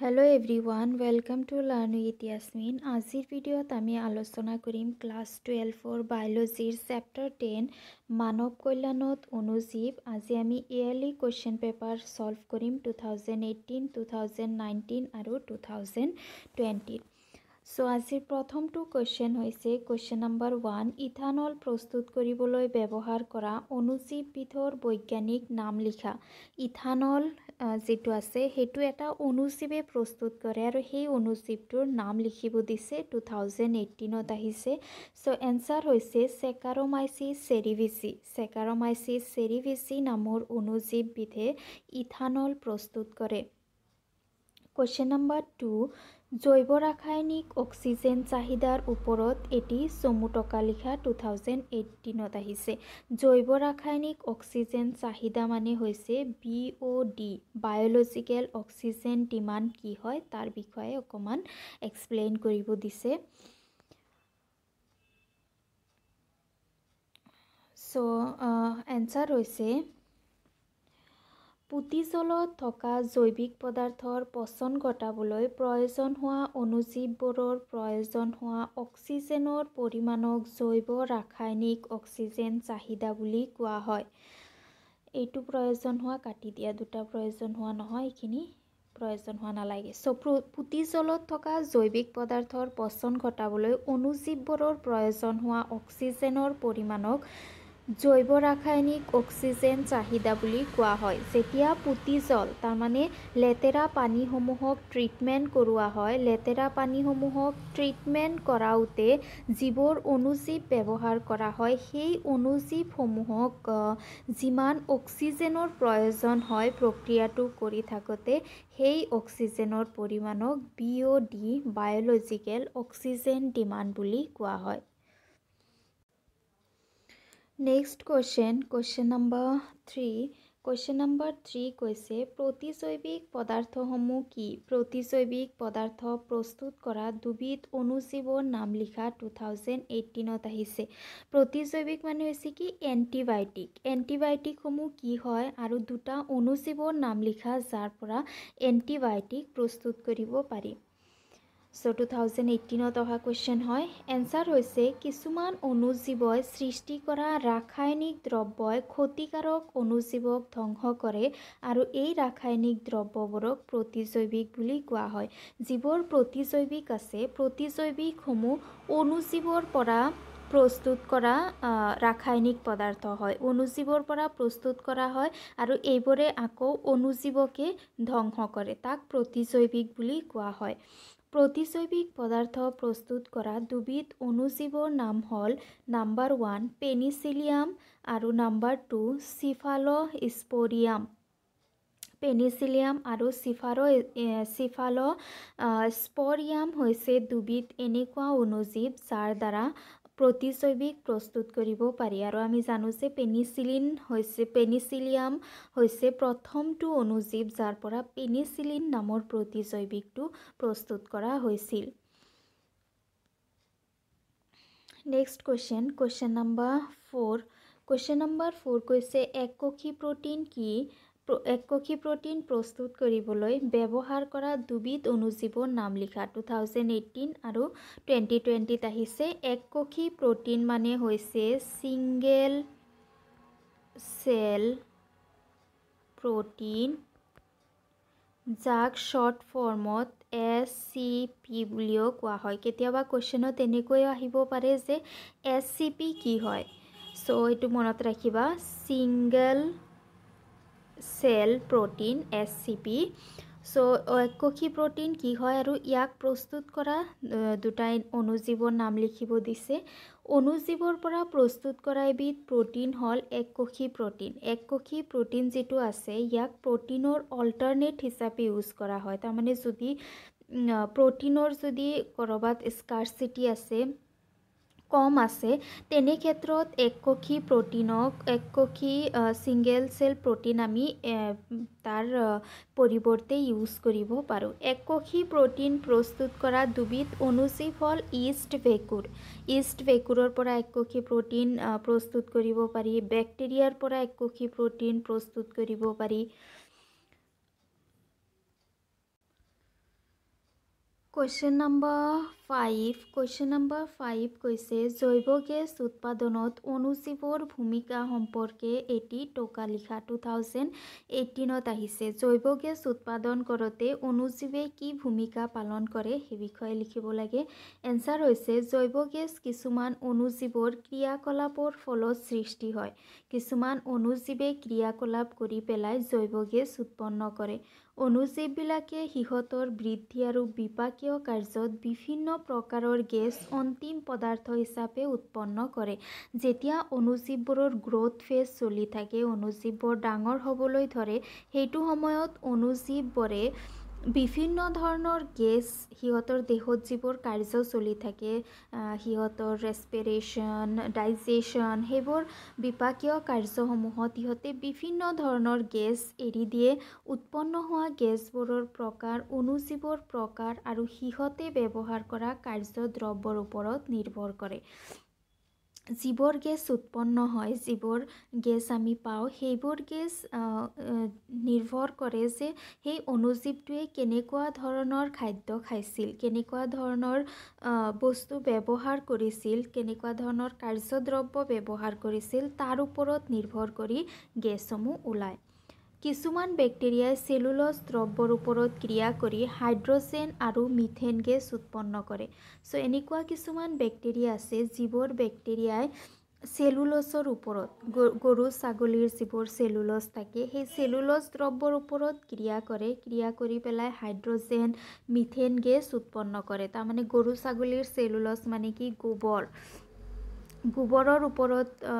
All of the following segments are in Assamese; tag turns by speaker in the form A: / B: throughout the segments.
A: hello' everyone welcome to learn with Yasmin আজিৰ ভিডিঅ'ত আমি আলোচনা কৰিম ক্লাছ টুৱেলভৰ বায়'লজিৰ চেপ্টাৰ টেন মানৱ কল্যাণত অনুজীৱ আজি আমি ইয়াৰলি কুৱেশ্যন পেপাৰ ছল্ভ কৰিম two thousand eighteen two thousand nineteen আৰু টু থাউজেণ্ড টুৱেণ্টিত সো আজিৰ প্ৰথমটো কুয়েশন হয়েছে কুয়েশন নম্বৰ ওয়ান ইথানল প্ৰস্তুত কৰবলৈ ব্যবহাৰ কৰা অনুজীববিধৰ বৈজ্ঞানিক নাম লিখা ইথানল যেটো আছে সেইটো এটা অনুজীবে প্ৰস্তুত কৰে আৰ সেই অনুজীবটোৰ নাম লিখিব দিছে টু থাউজেন্ড এইটিনত আহিছে সো এনসাৰ হয়েছে সেকাৰোমাইসি সেৰিভিসি সেকাৰোমাইসি সেৰিভিসি নামৰ অনুজীববিধে ইথানল প্ৰস্তুত কৰে কুয়েশন নম্বৰ টু জৈৱ ৰাসায়নিক অক্সিজেন চাহিদাৰ ওপৰত এটি চমু টকা লিখা টু থাউজেণ্ড এইটিনত আহিছে জৈৱ ৰাসায়নিক অক্সিজেন চাহিদা মানে হৈছে B O' D biological oxygen demand কি হয় তাৰ বিষয়ে অকণমান এক্সপ্লেইন কৰিব দিছে চ' এনচাৰ হৈছে পুতি জলত থকা জৈৱিক পদাৰ্থৰ পচন ঘটাবলৈ প্ৰয়োজন হোৱা অনুজীৱবোৰৰ প্ৰয়োজন হোৱা অক্সিজেনৰ পৰিমাণক জৈৱ ৰাসায়নিক অক্সিজেন চাহিদা বুলি কোৱা হয় এইটো প্ৰয়োজন হোৱা কাটি দিয়া দুটা প্ৰয়োজন হোৱা নহয় এইখিনি প্ৰয়োজন হোৱা নালাগে চ' পুতি জলত থকা জৈৱিক পদাৰ্থৰ পচন ঘটাবলৈ অনুজীৱবোৰৰ প্ৰয়োজন হোৱা অক্সিজেনৰ পৰিমাণক জৈৱ ৰাসায়নিক অক্সিজেন চাহিদা বুলি কোৱা হয় যেতিয়া পুতি জল তাৰমানে লেতেৰা পানীসমূহক ট্ৰিটমেণ্ট কৰোৱা হয় লেতেৰা পানীসমূহক ট্ৰিটমেণ্ট কৰাওঁতে যিবোৰ অনুজীৱ ব্যৱহাৰ কৰা হয় সেই অনুজীৱসমূহক যিমান অক্সিজেনৰ প্ৰয়োজন হয় প্ৰক্ৰিয়াটো কৰি থাকোঁতে সেই অক্সিজেনৰ পৰিমাণক B O' D biological oxygen demand বুলি কোৱা হয় next question question number three question number three কৈছে প্ৰতিজৈৱিক পদাৰ্থসমূহ কি প্ৰতিজৈৱিক পদাৰ্থ প্ৰস্তুত কৰা দুবিধ অনুজীৱৰ নাম লিখা টু থাউজেণ্ড এইটিনত আহিছে প্ৰতিজৈৱিক মানে হৈছে কি এণ্টিবায়'টিক এণ্টিবায়'টিকসমূহ কি হয় আৰু দুটা অনুজীৱৰ নাম লিখা যাৰ পৰা এণ্টিবায়'টিক প্ৰস্তুত কৰিব পাৰি চ' টু থাউজেণ্ড এইটিনত অহা কুৱেশ্যন হয় এনচাৰ হৈছে কিছুমান অনুজীৱই সৃষ্টি কৰা ৰাসায়নিক দ্ৰব্যই ক্ষতিকাৰক অনুজীৱক ধ্বংস কৰে আৰু এই ৰাসায়নিক দ্ৰব্যবোৰক প্ৰতিজৈৱিক বুলি কোৱা হয় যিবোৰ প্ৰতিজৈৱিক আছে প্ৰতিজৈৱিকসমূহ অনুজীৱৰ পৰা প্ৰস্তুত কৰা ৰাসায়নিক পদাৰ্থ হয় অনুজীৱৰ পৰা প্ৰস্তুত কৰা হয় আৰু এইবোৰে আকৌ অনুজীৱকে ধ্বংস কৰে তাক প্ৰতিজৈৱিক বুলি কোৱা হয় প্ৰতিজৈৱিক পদাৰ্থ প্ৰস্তুত কৰা দুবিধ অণুজীৱৰ নাম হ'ল নাম্বাৰ ওৱান পেনিচিলিয়াম আৰু number two cephalosporium penicillium আৰু চিফাৰ চিফাল স্পৰিয়াম হৈছে দুবিধ এনেকুৱা অনুজীৱ যাৰ দ্বাৰা প্ৰতিজৈৱিক প্ৰস্তুত কৰিব পাৰি আৰু আমি জানো যে পেনিচিলিন হৈছে পেনিচিলিয়াম হৈছে প্ৰথমটো অনুজীৱ যাৰ পৰা পেনিচিলিন নামৰ প্ৰতিজৈৱিকটো প্ৰস্তুত কৰা হৈছিল next question question number four question number four কৈছে এককোষী প্ৰটিন কি এককোষী প্ৰ'টিন প্ৰস্তুত কৰিবলৈ ব্যৱহাৰ কৰা দুবিধ অনুজীৱৰ নাম লিখা টু থাউজেণ্ড এইটিন আৰু টুৱেণ্টি টুৱেণ্টিত আহিছে এককোষী প্ৰ'টিন মানে হৈছে সিঙ্গেল চেল প্ৰ'টিন যাক শ্বৰ্ট ফৰ্মত এছ চি পি বুলিও কোৱা হয় কেতিয়াবা কুৱেশ্যনত তেনেকৈও আহিব পাৰে যে এছ চি পি কি হয় চ' এইটো মনত ৰাখিবা single cell protein scp so ekokhi protein ki hoy aru yak prostut kara dutain onujibor naam likhibo dise onujibor pora prostut korai bit protein hol ekokhi protein ekokhi protein jitu ase yak protein or alternate hisabe use kara hoy tar mane jodi protein or jodi korobat scarcity ase কম আছে তেনে ক্ষেত্ৰত এককোষী প্ৰটিনক এক এককোষী ছিংগেল চেল প্ৰটিন আমি তাৰ পৰিৱৰ্তে ইউজ কৰিব পাৰোঁ এক এককোষী প্ৰটিন প্ৰস্তুত কৰা দুবিধ অনুজীৱ হ'ল ইষ্ট ভেকুৰ ইষ্ট ভেকুৰৰ পৰা এক এককোষী প্ৰটিন প্ৰস্তুত কৰিব পাৰি বেক্টেৰিয়াৰ পৰা এক এককোষী প্ৰটিন প্ৰস্তুত কৰিব পাৰি question number five question number five কৈছে জৈৱ গেছ উৎপাদনত অনুজীৱৰ ভূমিকা সম্পৰ্কে এটি টকা লিখা টু থাউজেণ্ড এইটিনত আহিছে জৈৱ গেছ উৎপাদন কৰোঁতে অনুজীৱে কি ভূমিকা পালন কৰে সেই বিষয়ে লিখিব লাগে এনচাৰ হৈছে জৈৱ গেছ কিছুমান অনুজীৱৰ ক্ৰিয়াকলাপৰ ফলত সৃষ্টি হয় কিছুমান অনুজীৱে ক্ৰিয়াকলাপ কৰি পেলাই জৈৱ গেছ উৎপন্ন কৰে অনুজীৱবিলাকে সিহঁতৰ বৃদ্ধি আৰু বিপাকীয় কাৰ্যত বিভিন্ন প্ৰকাৰৰ গেছ অন্তিম পদাৰ্থ হিচাপে উৎপন্ন কৰে যেতিয়া অনুজীৱবোৰৰ গ্ৰ'থ ফেজ চলি থাকে অনুজীৱবোৰ ডাঙৰ হ'বলৈ ধৰে সেইটো সময়ত অনুজীৱবোৰে বিভিন্ন ধৰণৰ গেছ সিহঁতৰ দেহত যিবোৰ কাৰ্য চলি থাকে সিহঁতৰ ৰেচপিৰেশ্যন ডাইজেশ্যন সেইবোৰ বিপাকীয় কাৰ্যসমূহত সিহঁতে বিভিন্ন ধৰণৰ গেছ এৰি দিয়ে উৎপন্ন হোৱা গেছবোৰৰ প্ৰকাৰ অনুজীৱৰ প্ৰকাৰ আৰু সিহঁতে ব্যৱহাৰ কৰা কাৰ্য দ্ৰব্যৰ ওপৰত নিৰ্ভৰ কৰে যিবোৰ গেছ উৎপন্ন হয় যিবোৰ গেছ আমি পাওঁ সেইবোৰ গেছ নিৰ্ভৰ কৰে যে সেই অনুজীৱটোৱে কেনেকুৱা ধৰণৰ খাদ্য খাইছিল কেনেকুৱা ধৰণৰ বস্তু ব্যৱহাৰ কৰিছিল কেনেকুৱা ধৰণৰ কাৰ্যদ্ৰব্য ব্যৱহাৰ কৰিছিল তাৰ ওপৰত নিৰ্ভৰ কৰি গেছসমূহ ওলায় কিছুমান বেক্টেৰিয়াই চেলুলছ দ্ৰব্যৰ ওপৰত ক্ৰিয়া কৰি হাইড্ৰজেন আৰু মিথেন গেছ উৎপন্ন কৰে চ' এনেকুৱা কিছুমান বেক্টেৰিয়া আছে যিবোৰ বেক্টেৰিয়াই চেলুলছৰ ওপৰত গৰু ছাগলীৰ যিবোৰ চেলুলছ থাকে সেই চেলুলছ দ্ৰব্যৰ ওপৰত ক্ৰিয়া কৰে ক্ৰিয়া কৰি পেলাই হাইড্ৰজেন মিথেন গেছ উৎপন্ন কৰে তাৰমানে গৰু ছাগলীৰ চেলুলছ মানে কি গোবৰ গোবৰৰ ওপৰত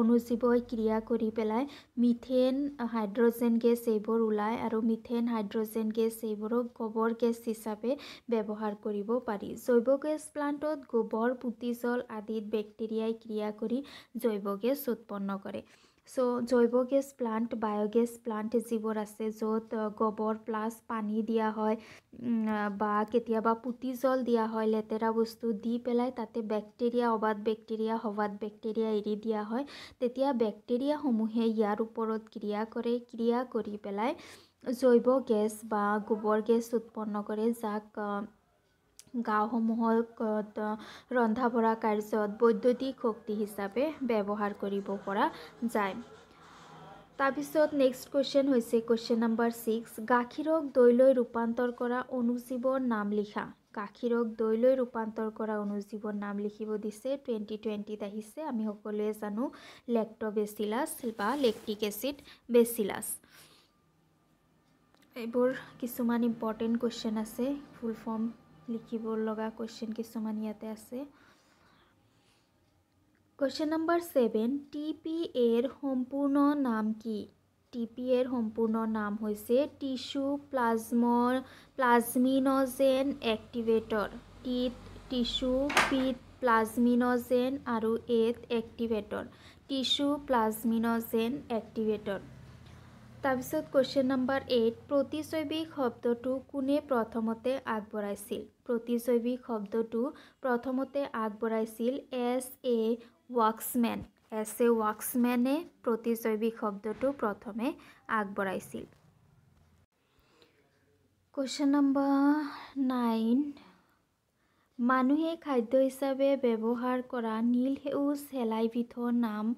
A: অনুজীৱই ক্ৰিয়া কৰি পেলাই মিথেন হাইড্ৰজেন গেছ এইবোৰ ওলায় আৰু মিথেন হাইড্ৰজেন গেছ এইবোৰো গোবৰ গেছ হিচাপে ব্যৱহাৰ কৰিব পাৰি জৈৱ গেছ প্লাণ্টত গোবৰ পুতি জল আদিত বেক্টেৰিয়াই ক্ৰিয়া কৰি জৈৱ গেছ উৎপন্ন কৰে চ' জৈৱ গেছ প্লাণ্ট বায়'গেছ প্লাণ্ট যিবোৰ আছে য'ত গোবৰ প্লাছ পানী দিয়া হয় বা কেতিয়াবা পুতি জল দিয়া হয় লেতেৰা বস্তু দি পেলাই তাতে বেক্টেৰিয়া অবাধ বেক্টেৰিয়া সবাদ বেক্টেৰিয়া এৰি দিয়া হয় তেতিয়া বেক্টেৰিয়াসমূহে ইয়াৰ ওপৰত ক্ৰিয়া কৰে ক্ৰিয়া কৰি পেলাই জৈৱ গেছ বা গোবৰ গেছ উৎপন্ন কৰে যাক গাঁওসমূহত ৰন্ধা বঢ়া কাৰ্যত বৈদ্যুতিক শক্তি হিচাপে ব্যৱহাৰ কৰিব পৰা যায় তাৰপিছত নেক্সট কুৱেশ্যন হৈছে কুৱেশ্যন নম্বৰ ছিক্স গাখীৰক দৈলৈ ৰূপান্তৰ কৰা অনুজীৱৰ নাম লিখা গাখীৰক দৈলৈ ৰূপান্তৰ কৰা অনুজীৱৰ নাম লিখিব দিছে টুৱেণ্টি টুৱেণ্টিত আহিছে আমি সকলোৱে জানো লেক্ট'বেচিলাছ বা লেক্টিক এচিড বেচিলাছ এইবোৰ কিছুমান ইম্পৰ্টেণ্ট কুৱেশ্যন আছে ফুল ফৰ্ম লিখিব লগা কুৱেশ্যন কিছুমান ইয়াতে আছে question number seven T P এৰ সম্পূৰ্ণ নাম কি টি পি এৰ সম্পূৰ্ণ নাম হৈছে tissue plasm plasminogen activator T tissue পিত প্লাজমিনজেন আৰু এত এক্টিভেটৰ টিচু প্লাজমিনজেন এক্টিভেটৰ তাৰপিছত কুৱেশ্যন নম্বৰ এইট প্ৰতিজৈৱিক শব্দটো কোনে প্ৰথমতে আগবঢ়াইছিল প্ৰতিজৈৱিক শব্দটো প্ৰথমতে আগবঢ়াইছিল এছ এ ৱাক্সমেন এছ এ ৱাক্সমেনে প্ৰতিজৈৱিক শব্দটো প্ৰথমে আগবঢ়াইছিল কুৱেশ্যন নম্বৰ নাইন মানুহে খাদ্য হিচাপে ব্যৱহাৰ কৰা নীল সেউজ শেলাইবিধৰ নাম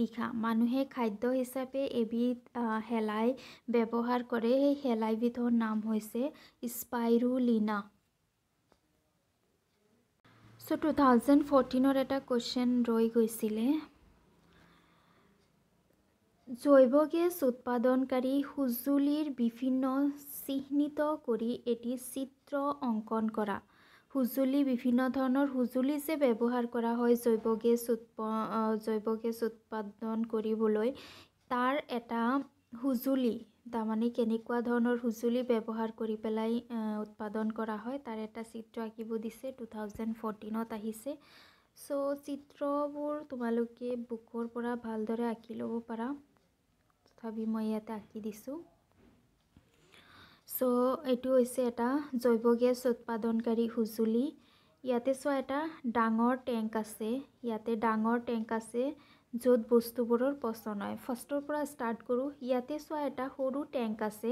A: লিখা মানুহে খাদ্য হিচাপে এবিধ শেলাই ব্যৱহাৰ কৰে সেই শেলাইবিধৰ নাম হৈছে স্পাইৰুলিনা চ' টু থাউজেণ্ড ফৰ্টিনৰ এটা কুৱেশ্যন ৰৈ গৈছিলে জৈৱ গেছ উৎপাদনকাৰী সঁজুলিৰ বিভিন্ন চিহ্নিত কৰি এটি চিত্ৰ অংকন কৰা সঁজুলি বিভিন্ন ধৰণৰ সঁজুলি যে ব্যৱহাৰ কৰা হয় জৈৱ গেছ উৎপ জৈৱ গেছ উৎপাদন কৰিবলৈ তাৰ এটা সঁজুলি তাৰমানে কেনেকুৱা ধৰণৰ সঁজুলি ব্যৱহাৰ কৰি পেলাই উৎপাদন কৰা হয় তাৰ এটা চিত্ৰ আঁকিব দিছে টু থাউজেণ্ড ফৰ্টিনত আহিছে চ' চিত্ৰবোৰ তোমালোকে বুকৰ পৰা ভালদৰে আঁকি ল'ব পাৰা তথাপি মই ইয়াতে আঁকি দিছোঁ চ' এইটো হৈছে এটা জৈৱ গেছ উৎপাদনকাৰী সঁজুলি ইয়াতে চোৱা এটা ডাঙৰ টেংক আছে ইয়াতে ডাঙৰ টেংক আছে য'ত বস্তুবোৰৰ পচন হয় ফাৰ্ষ্টৰ পৰা ষ্টাৰ্ট কৰোঁ ইয়াতে চোৱা এটা সৰু টেংক আছে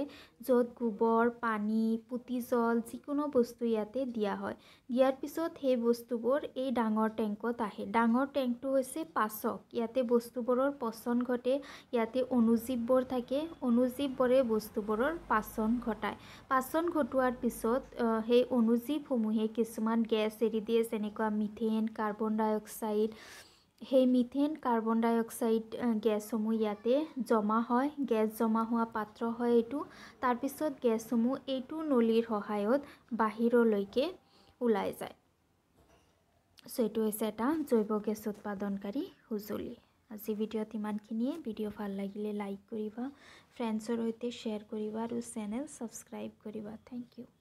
A: য'ত গোবৰ পানী পুতি জল যিকোনো বস্তু ইয়াতে দিয়া হয় দিয়াৰ পিছত সেই বস্তুবোৰ এই ডাঙৰ টেংকত আহে ডাঙৰ টেংকটো হৈছে পাচক ইয়াতে বস্তুবোৰৰ পচন ঘটে ইয়াতে অনুজীৱবোৰ থাকে অনুজীৱবোৰে বস্তুবোৰৰ পাচন ঘটায় পাচন ঘটোৱাৰ পিছত সেই অনুজীৱসমূহে কিছুমান গেছ এৰি দিয়ে যেনেকুৱা মিথেন কাৰ্বন ডাই অক্সাইড সেই মিথেন কাৰ্বন ডাই অক্সাইড গেছসমূহ ইয়াতে জমা হয় গেছ জমা হোৱা পাত্ৰ হয় এইটো তাৰপিছত গেছসমূহ এইটো নলীৰ সহায়ত বাহিৰলৈকে ওলাই যায় চ' এইটো হৈছে এটা জৈৱ গেছ উৎপাদনকাৰী সঁজুলি আজি ভিডিঅ'ত ইমানখিনিয়ে ভিডিঅ' ভাল লাগিলে লাইক কৰিবা ফ্ৰেণ্ডছৰ সৈতে শ্বেয়াৰ কৰিবা আৰু চেনেল ছাবস্ক্ৰাইব কৰিবা থেংক ইউ